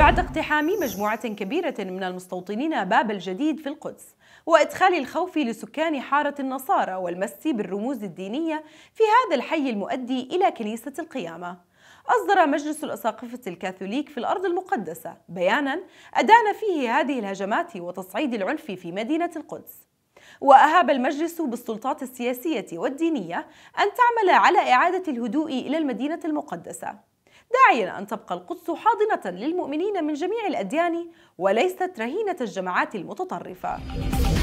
بعد اقتحام مجموعة كبيرة من المستوطنين باب الجديد في القدس وإدخال الخوف لسكان حارة النصارى والمس بالرموز الدينية في هذا الحي المؤدي إلى كنيسة القيامة أصدر مجلس الأساقفة الكاثوليك في الأرض المقدسة بيانا أدان فيه هذه الهجمات وتصعيد العنف في مدينة القدس وأهاب المجلس بالسلطات السياسية والدينية أن تعمل على إعادة الهدوء إلى المدينة المقدسة داعيا أن تبقى القدس حاضنة للمؤمنين من جميع الأديان وليست رهينة الجماعات المتطرفة